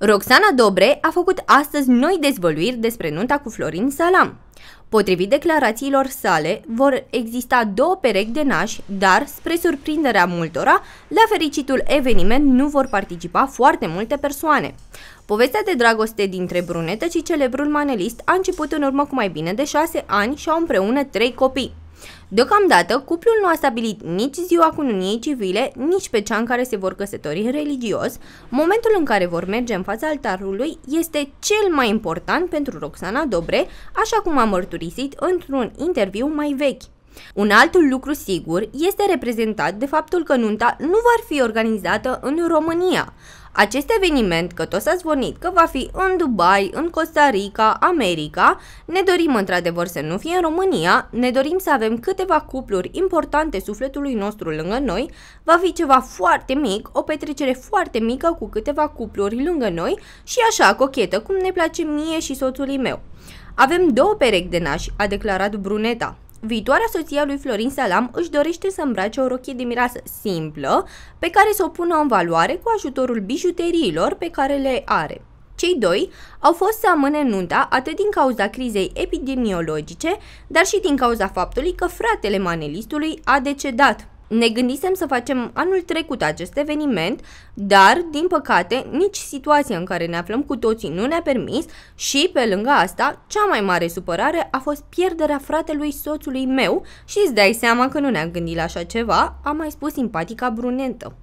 Roxana Dobre a făcut astăzi noi dezvăluiri despre nunta cu Florin Salam. Potrivit declarațiilor sale, vor exista două perechi de nași, dar, spre surprinderea multora, la fericitul eveniment nu vor participa foarte multe persoane. Povestea de dragoste dintre brunetă și celebrul manelist a început în urmă cu mai bine de șase ani și au împreună trei copii. Deocamdată, cuplul nu a stabilit nici ziua cununiei civile, nici pe cea în care se vor căsători religios. Momentul în care vor merge în fața altarului este cel mai important pentru Roxana Dobre, așa cum a mărturisit într-un interviu mai vechi. Un alt lucru sigur este reprezentat de faptul că nunta nu va fi organizată în România. Acest eveniment, că tot s-a zvonit că va fi în Dubai, în Costa Rica, America, ne dorim într-adevăr să nu fie în România, ne dorim să avem câteva cupluri importante sufletului nostru lângă noi, va fi ceva foarte mic, o petrecere foarte mică cu câteva cupluri lângă noi și așa cochetă cum ne place mie și soțului meu. Avem două perechi de nași, a declarat Bruneta. Viitoarea soția lui Florin Salam își dorește să îmbrace o rochie de mireasă simplă pe care să o pună în valoare cu ajutorul bijuteriilor pe care le are. Cei doi au fost să amâne nunta atât din cauza crizei epidemiologice, dar și din cauza faptului că fratele manelistului a decedat ne gândisem să facem anul trecut acest eveniment, dar, din păcate, nici situația în care ne aflăm cu toții nu ne-a permis și, pe lângă asta, cea mai mare supărare a fost pierderea fratelui soțului meu și îți dai seama că nu ne-am gândit la așa ceva, a mai spus simpatica brunentă.